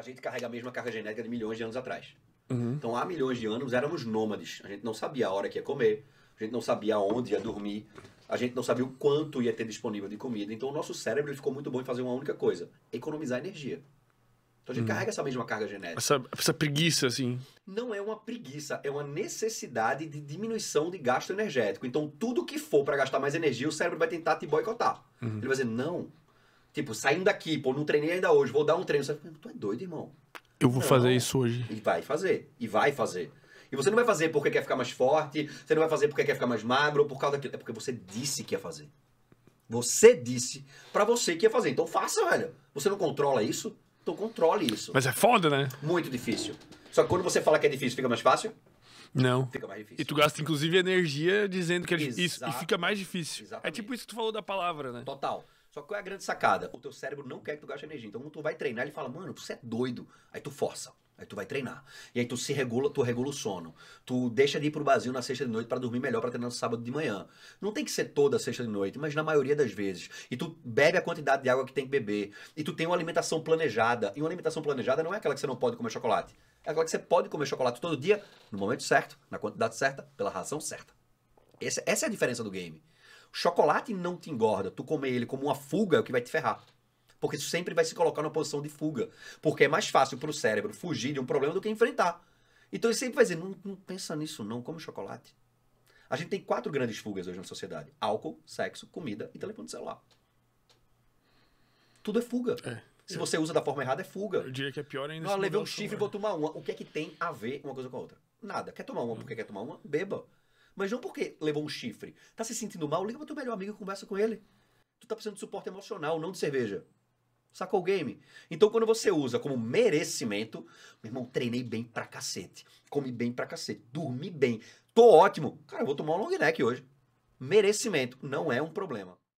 a gente carrega a mesma carga genética de milhões de anos atrás. Uhum. Então, há milhões de anos éramos nômades. A gente não sabia a hora que ia comer, a gente não sabia onde ia dormir, a gente não sabia o quanto ia ter disponível de comida. Então, o nosso cérebro ficou muito bom em fazer uma única coisa: economizar energia. Então, a gente uhum. carrega essa mesma carga genética. Essa, essa preguiça, assim. Não é uma preguiça, é uma necessidade de diminuição de gasto energético. Então, tudo que for para gastar mais energia, o cérebro vai tentar te boicotar. Uhum. Ele vai dizer: não, Tipo, saindo daqui, pô, não treinei ainda hoje, vou dar um treino. Você fala, tu é doido, irmão. Eu vou não. fazer isso hoje. E vai fazer. E vai fazer. E você não vai fazer porque quer ficar mais forte, você não vai fazer porque quer ficar mais magro, por causa daquilo. É porque você disse que ia fazer. Você disse para você que ia fazer. Então faça, velho. Você não controla isso? Então controle isso. Mas é foda, né? Muito difícil. Só que quando você fala que é difícil, fica mais fácil? Não. Fica mais difícil. E tu gasta, inclusive, energia dizendo que é Exato. isso. E fica mais difícil. É Exatamente. É tipo isso que tu falou da palavra, né? Total. Só que qual é a grande sacada? O teu cérebro não quer que tu gaste energia. Então, quando tu vai treinar, ele fala, mano, tu é doido. Aí tu força. Aí tu vai treinar. E aí tu se regula, tu regula o sono. Tu deixa de ir pro Brasil na sexta de noite para dormir melhor para treinar no sábado de manhã. Não tem que ser toda sexta de noite, mas na maioria das vezes. E tu bebe a quantidade de água que tem que beber. E tu tem uma alimentação planejada. E uma alimentação planejada não é aquela que você não pode comer chocolate. É aquela que você pode comer chocolate todo dia, no momento certo, na quantidade certa, pela ração certa. Essa, essa é a diferença do game. Chocolate não te engorda. Tu comer ele como uma fuga é o que vai te ferrar. Porque tu sempre vai se colocar numa posição de fuga. Porque é mais fácil para o cérebro fugir de um problema do que enfrentar. Então ele sempre vai dizer, não, não pensa nisso não, come chocolate. A gente tem quatro grandes fugas hoje na sociedade. Álcool, sexo, comida e telefone celular. Tudo é fuga. É. Se é. você usa da forma errada, é fuga. Eu diria que é pior ainda. Não, ah, levei um chifre e vou tomar uma. O que é que tem a ver uma coisa com a outra? Nada. Quer tomar uma? Porque quer tomar uma? Beba. Mas não porque levou um chifre. Tá se sentindo mal? Liga pro teu melhor amigo e conversa com ele. Tu tá precisando de suporte emocional, não de cerveja. Sacou o game? Então, quando você usa como merecimento, meu irmão, treinei bem pra cacete, comi bem pra cacete, dormi bem, tô ótimo. Cara, eu vou tomar um long neck hoje. Merecimento não é um problema.